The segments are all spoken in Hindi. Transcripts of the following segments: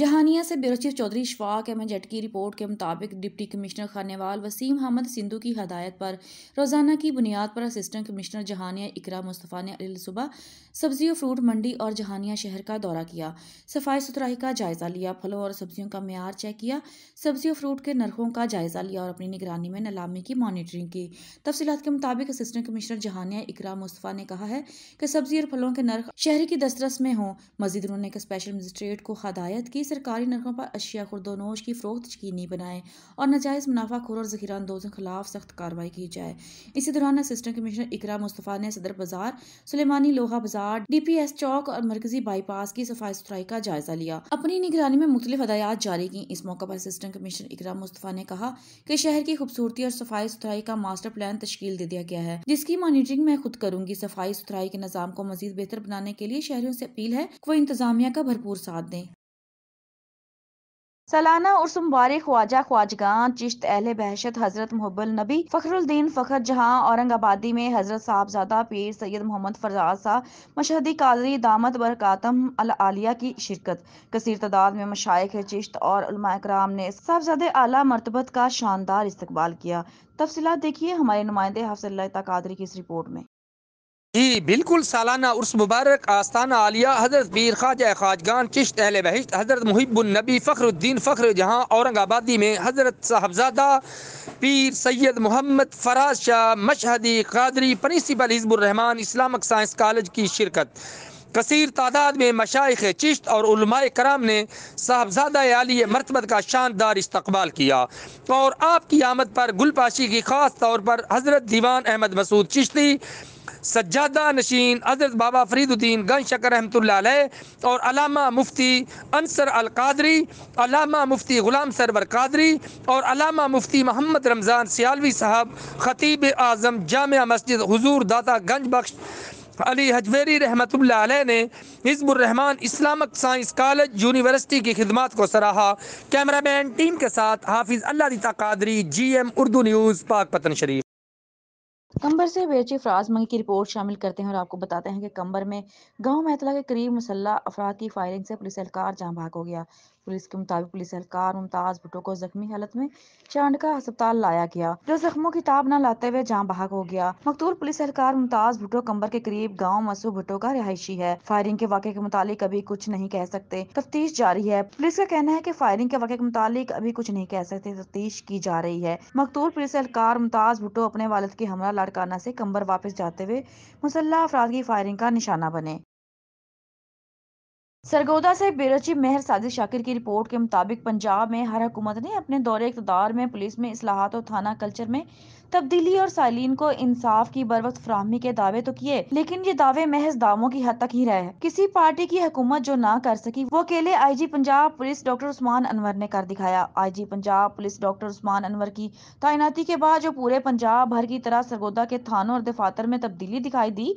जहानिया से बेरचीफ चौधरी शफाक अहमद जट की रिपोर्ट के मुताबिक डिप्टी कमिश्नर खानेवाल वसीम अहमद सिंधु की हदायत पर रोजाना की बुनियाद पर असिस्टेंट कमिश्नर जहानिया इकरा मुस्तफ़ा ने अल सुबह सब्जी और फ्रूट मंडी और जहानिया शहर का दौरा किया सफाई सुथराई का जायजा लिया फलों और सब्जियों का मैार चेक किया सब्जी और फ्रूट के नरखों का जायजा लिया और अपनी निगरानी में नलामी की मॉनिटरिंग की तफसीत के मुताबिक असिस्टेंट कमिश्नर जहानिया इकरा मुस्तफ़ा ने कहा है कि सब्जी और फलों के नरख शहरी की दस्तरस में हों मजीद उन्होंने स्पेशल मजिस्ट्रेट को हदायत की कि सरकारी नरकों पर अशिया खुर्दोनोश की फ़रोख्त यकीनी बनाए और मुनाफा मुनाफाखोर और जखीरा अंदोजों के खिलाफ सख्त कार्रवाई की जाए इसी दौरान असिस्टेंट कमिश्नर इकरा मुस्तफ़ा ने सदर बाजार सुलेमानी लोहा बाजार डी पी एस चौक और मरकजी बाईपास की सफाई सुथराई का जायजा लिया अपनी निगरानी में मुख्तलिफ हदायत जारी की इस मौके पर असिस्टेंट कमिश्नर इकरा मुस्तफ़ा ने कहा कि शहर की खूबसूरती और सफाई सुथराई का मास्टर प्लान तश्कील दे दिया गया है जिसकी मॉनिटरिंग मैं खुद करूंगी सफाई सुथराई के निज़ाम को मजीद बेहतर बनाने के लिए शहरों से अपील है वो इंतजामिया का भरपूर साथ दें सालाना उर्स मुबारक ख्वाजा ख्वाजगान चिश्त अहल बहशत हजरत मुहबल नबी फखरुद्दीन फखर जहां औरंगाबादी में हजरत साहबजादा पीर सैयद मोहम्मद फरजाद शाह मशहदी कादरी दामद बरकातम अल आलिया की शिरकत कसर तादाद में मशाइ चिश्त और कराम ने साहबजादे आला मरतबत का शानदार इस्तबाल किया तफसीत देखिए हमारे नुमाइंदे हफ्सल्ला कादरी की इस रिपोर्ट में जी बिल्कुल सालाना उर्स मुबारक आस्थाना आलिया हजरत पीर ख्वाजा ख्वाजगान चिश्त अहल बहिश्त हजरत मुहिबुलनबी फ़खरुद्दीन फ़खर जहाँ औरंगाबादी में हजरत साहबजादा पीर Syed Mohammad Faraz Shah Mashhadi Qadri principal Hizbulrahman Islamic science college की शिरकत कसर तादाद में मशाइ चिश्त और उलमाए कराम ने साहबजादा आलिया मरतबत का शानदार इस्तबाल किया और आपकी आमद पर गुलपाशी की खास तौर पर हज़रत दीवान अहमद मसूद चिश्ती सज्जादा नशीन अजरत बाबा फरीदुद्दीन गन शकर रहमत और अलामा मुफ्ती अनसर अल कादरी अलामा मुफ्ती ग़ुलाम सरवर कादरी और अलामा मुफ्ती मोहम्मद रमज़ान सियालवी साहब ख़तीब आज़म जाम मस्जिद हजूर दाता गंज बख्श अली हजवेरी रहमत ने Hizburrehman Islamic science college university की खिदमत को सराहा कैमरामैन टीम के साथ Hafiz Allah Qadri G M Urdu news Pakpattan शरीफ कंबर से बेची फराज मंगी की रिपोर्ट शामिल करते हैं और आपको बताते हैं कि कंबर में गांव मेहतला के करीब मुसल्ला अफराद की फायरिंग से पुलिस एहलकार जहां भाग हो गया पुलिस के मुताबिक पुलिस एहलकार मुमताज भुटो को जख्मी हालत में चांडका अस्पताल लाया गया जो जख्मों की ताब न लाते हुए जहाँ बहाक हो गया मकतूल पुलिस एहलकार मुमताज भुटो कम्बर के करीब गाँव मसू भुटो का रिहायशी है फायरिंग के वाक़े के मुतालिक अभी कुछ नहीं कह सकते तफ्तीश जारी है पुलिस का कहना है की फायरिंग के वाक़े के मुतालिक अभी कुछ नहीं कह सकते तफ्तीश की जा रही है मकतूल पुलिस एहलकार मुमताज भुटो अपने वालद के हमला लड़काना से कंबर वापस जाते हुए मुसल्ला अफराद की फायरिंग का निशाना बने सरगोदा से बेरची मेहर साजिद शाकिर की रिपोर्ट के मुताबिक पंजाब में हर हुकूमत ने अपने दौरे इकतदार में पुलिस में असलाहत और थाना कल्चर में तब्दीली और सालीन को इंसाफ की बरवक्त फ्राहमी के दावे तो किए लेकिन ये दावे महज दावों की हद तक ही रहे किसी पार्टी की हुकूमत जो ना कर सकी वो अकेले I G Punjab police doctor Usman Anwar ने कर दिखाया I G Punjab police doctor Usman Anwar की तैनाती के बाद जो पूरे पंजाब भर की तरह सरगोदा के थानों और दफातर में तब्दीली दिखाई दी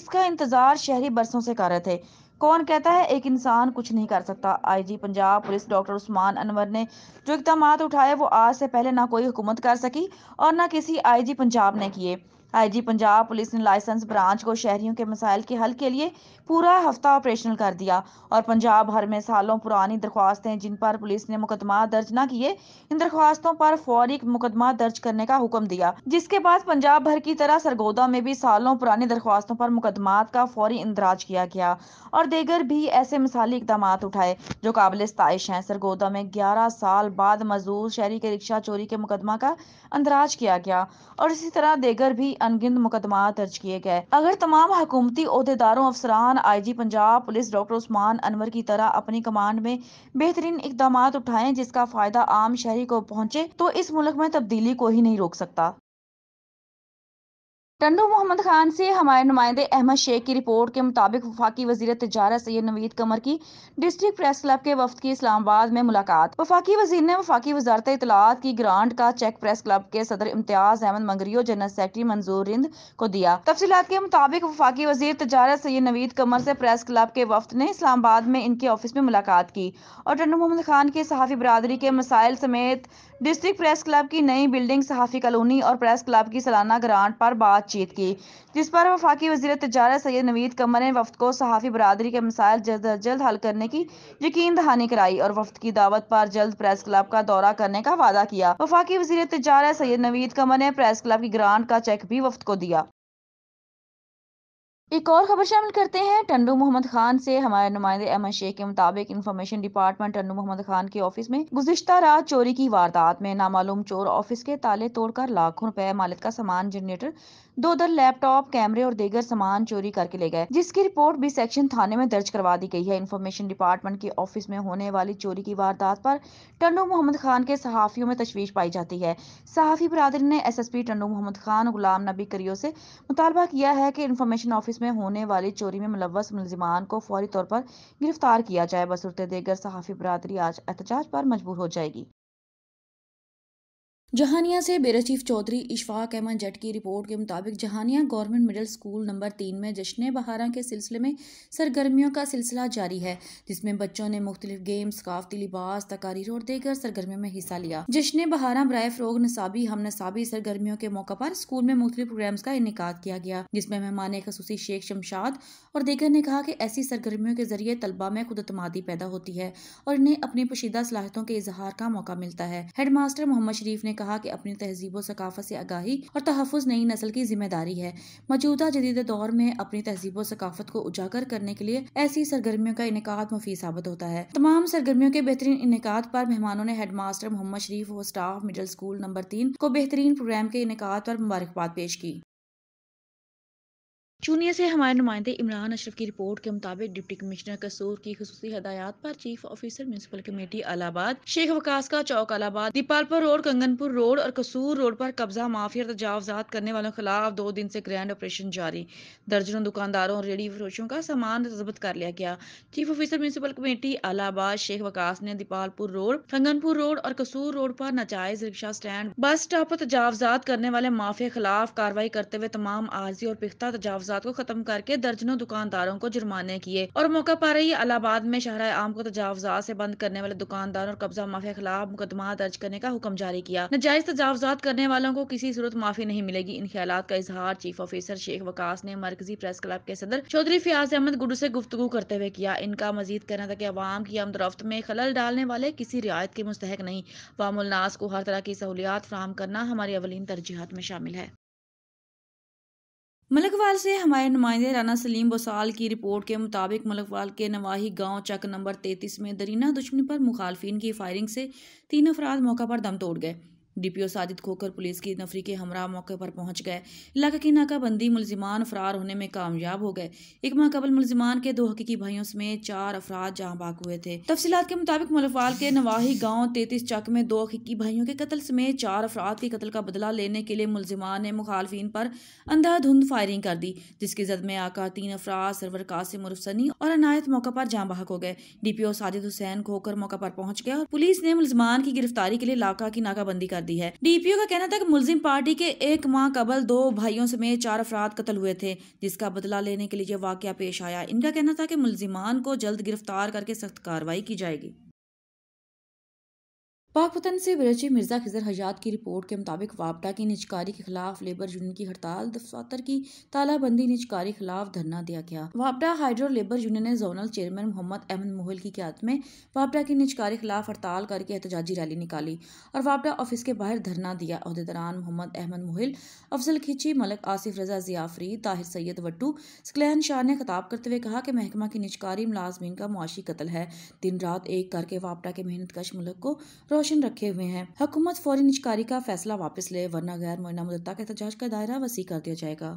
इसका इंतजार शहरी बरसों से कर रहे थे कौन कहता है एक इंसान कुछ नहीं कर सकता IG Punjab police doctor Usman Anwar ने जो इकदाम उठाए वो आज से पहले ना कोई हुकूमत कर सकी और ना किसी आईजी पंजाब ने किए आईजी पंजाब पुलिस ने लाइसेंस ब्रांच को शहरियों के मसाइल के हल के लिए पूरा हफ्ता ऑपरेशनल कर दिया और पंजाब भर में सालों पुरानी दरख्वास्तें जिन पर पुलिस ने मुकदमा दर्ज न किए इन दरख्वास्तों पर फौरी मुकदमा दर्ज करने का हुक्म दिया जिसके बाद पंजाब भर की तरह सरगोदा में भी सालों पुरानी दरख्वास्तों पर मुकदमा का फौरी इंदराज किया गया और देगर भी ऐसे मिसाली इकदाम उठाए जो काबिल स्तश हैं सरगोदा में ग्यारह साल बाद मजदूर शहरी के रिक्शा चोरी के मुकदमा का अंदराज किया गया और इसी तरह देगर भी अनगिनत मुकदमा दर्ज किए गए अगर तमाम हकूमती अहदेदारों अफसरान I G Punjab police doctor Usman Anwar की तरह अपनी कमांड में बेहतरीन इकदाम उठाएं जिसका फायदा आम शहरी को पहुंचे तो इस मुल्क में तब्दीली को ही नहीं रोक सकता टंडू मोहम्मद खान से हमारे नुमाइंदे अहमद शेख की रिपोर्ट के मुताबिक वफाकी वजी तजारत सैयद नवीद कमर की डिस्ट्रिक्ट प्रेस क्लब के वफद की इस्लामाबाद में मुलाकात वफाकी वजीर ने वफाकी वजारत इतलात की ग्रांट का चेक प्रेस क्लब के सदर इम्तियाज अहमद मंगरी और जनरल सेक्रेटरी मंजूर रिंद को दिया तफसीत के मुताबिक वफाकी वजी तजारत सैयद नवीद कमर से प्रेस क्लब के वफद ने इस्लामाबाद में इनके ऑफिस में मुलाकात की और टंडू मोहम्मद खान के सहाफ़ी बरदरी के मसाइल समेत डिस्ट्रिक्ट प्रेस क्लब की नई बिल्डिंग सहाफ़ी कॉलोनी और प्रेस क्लब की सालाना ग्रांट पर बातचीत की जिस पर वफाकी वजी तजारत सैद नवीद कमर ने वफद को सहाफ़ी बरदरी के मसायल जल्द अज जल्द हल करने की यकीन दहानी कराई और वफद की दावत पर जल्द प्रेस क्लब का दौरा करने का वादा किया वफाकी वजी तजारत सैद नवीद कमर ने प्रेस क्लब की ग्रांट का चेक भी वफद को दिया एक और खबर शामिल करते हैं टंडू मोहम्मद खान से हमारे नुमाइंदे अहमद शेख के मुताबिक इन्फॉर्मेशन डिपार्टमेंट टंडू मोहम्मद खान के ऑफिस में गुजश्ता रात चोरी की वारदात में नामालूम चोर ऑफिस के ताले तोड़कर लाखों रुपए मालिक का सामान जनरेटर दो दर लैपटॉप कैमरे और दीगर सामान चोरी करके ले गए जिसकी रिपोर्ट बी सेक्शन थाने में दर्ज करवा दी गई है इन्फॉर्मेशन डिपार्टमेंट के ऑफिस में होने वाली चोरी की वारदात पर टंडू मोहम्मद खान के सहाफियों में तशवीश पाई जाती है सहाफी बरदरी ने S S P Tando Mohammad Khan Ghulam Nabi Kario से मुतालबा किया है की इन्फॉर्मेशन ऑफिस में होने वाली चोरी में मुलवस मुलजिमान को फौरी तौर पर गिरफ्तार किया जाए बसूरत देकर सहाफ़ी बरदरी आज एहतजाज पर मजबूर हो जाएगी जहानिया से बेरा चीफ चौधरी इशफाक अहमद जट की रिपोर्ट के मुताबिक Jahania government middle school number तीन में जश्न बहारा के सिलसिले में सरगर्मियों का सिलसिला जारी है जिसमें बच्चों ने मुख्तलिफ गेम्स काफती लिबास तकारीर और देकर सरगर्मियों में हिस्सा लिया जश्न बहारा बर फरोग नसाबी हम नसाबी सरगर्मियों के मौके पर स्कूल में मुख्तलिफ प्रोग्राम्स का इनका किया गया जिसमें मेहमान खसूसी शेख शमशाद और देकर ने कहा कि ऐसी सरगर्मियों के जरिए तलबा में खुद अतमादी पैदा होती है और इन्हें अपनी पोशीदा सलाहितों के इजहार का मौका मिलता है हेड मास्टर मोहम्मद शरीफ ने कहा कि अपनी तहजीब व सकाफत से आगाही और तहफ़ नई नस्ल की जिम्मेदारी है मौजूदा जदीद दौर में अपनी तहजीब व सकाफत को उजागर करने के लिए ऐसी सरगर्मियों का इनका मुफीद साबित होता है तमाम सरगर्मियों के बेहतरीन इनका पर मेहमानों ने हेड मास्टर मोहम्मद शरीफ व स्टाफ मिडिल स्कूल नंबर तीन को बेहतरीन प्रोग्राम के इनका पर मुबारकबाद पेश की चूनिया से हमारे नुमाइंदे इमरान अशरफ की रिपोर्ट के मुताबिक डिप्टी कमिश्नर कसूर की खसूस हदायत पर chief officer municipal committee Allahabad Sheikh Waqas का चौक अलाहाबाद दीपालपुर रोड कंगनपुर रोड और कसूर रोड पर कब्जा माफिया तजावजात करने वालों के खिलाफ दो दिन से ग्रैंड ऑपरेशन जारी दर्जनों दुकानदारों और रेडी फरोशों का सामान जब्त कर लिया गया chief officer municipal committee Allahabad Sheikh Waqas ने दीपालपुर रोड कंगनपुर रोड और कसूर रोड पर नाजायज रिक्शा स्टैंड बस स्टॉप पर तजावजात करने वाले माफिया खिलाफ कार्रवाई करते हुए तमाम आर्जी और पिख्ता तजावज मलफूजात को खत्म करके दर्जनों दुकानदारों को जुर्माने किए और मौका पा रही अलाहाबाद में शहरा आम को तजावजात से बंद करने वाले दुकानदारों और कब्जा माफिया खिलाफ मुकदमा दर्ज करने का हुक्म जारी किया नजायज तजावजात करने वालों को किसी सूरत माफी नहीं मिलेगी इन ख्याल का इजहार चीफ ऑफिसर शेख वकास ने मरकजी प्रेस क्लब के सदर चौधरी फियाज अहमद गुडू से गुफ्तु करते हुए किया इनका मजीद कहना था की अवाम की आमदरफ्त में खलल डालने वाले किसी रियायत के मुस्तक नहीं वामुलनास को हर तरह की सहूलियात फ्राहम करना हमारी अवलिन तरजीहत में शामिल है मलकवाल से हमारे नुमाइंदे राना सलीम बसाल की रिपोर्ट के मुताबिक मलकवाल के नवाही गांव चक नंबर 33 में दरीना दुश्मनी पर मुखालफी की फायरिंग से तीन अफराद मौका पर दम तोड़ गए डीपीओ साजिद खोकर पुलिस की नफरी के हमरा मौके पर पहुंच गए इलाके की नाकाबंदी मुलजिमान फरार होने में कामयाब हो गए एक माह कबल मुलजिमान के दो हकीकी भाइयों समेत चार अफराद जहां बाक हुए थे तफसीत के मुताबिक मुलफाल के नवाही गाँव तैतीस चक में दो हकीकी भाइयों के कत्ल समेत चार अफराद के कत्ल का बदला लेने के लिए मुलजिमान ने मुखालफिन पर अंधाधुंध फायरिंग कर दी जिसकी जद में आका तीन अफराद सरवर कासिम उर्फ सनी और अनायत मौके पर जहाँ बाहक हो गए डीपीओ साजिद हुसैन खोकर मौके पर पहुंच गए और पुलिस ने मुलजमान की गिरफ्तारी के लिए इलाका की नाकाबंदी कर दी है डीपीओ का कहना था कि मुलजिम पार्टी के एक माह कबल दो भाइयों समेत चार अफराद कत्ल हुए थे जिसका बदला लेने के लिए वाक्य पेश आया इनका कहना था कि मुलजिमान को जल्द गिरफ्तार करके सख्त कार्रवाई की जाएगी पाक वतन से बरचे मिर्जा खिजर हजात की रिपोर्ट के मुताबिक वापडा की निजकारी के खिलाफ लेबर यूनियन की हड़ताल दफ्तर की तालाबंदी निजकारी खिलाफ धरना दिया गया वापडा हाइड्रो लेबर यूनियन ने जोनल चेयरमैन मोहम्मद अहमद मोहल की क्या में वापडा की निजकारी खिलाफ हड़ताल करके एहतजाजी रैली निकाली और वापडा ऑफिस के बाहर धरना दिया दौरान मोहम्मद अहमद मोहल अफजल खिची मलक आसिफ रजा जियाफरी ताहिर सैयद वट्टू सकलैन शाह ने खताब करते हुए कहा कि महकमा की निजकारी मुलाजमीन का मुआशी कतल है दिन रात एक करके वापटा के मेहनत कश मुलक को रोशन क्वेश्चन रखे हुए हैं हुकूमत फौरी निजकारी का फैसला वापस ले वरना गैर मोइना मुद्दा का एहतजाज का दायरा वसी कर दिया जाएगा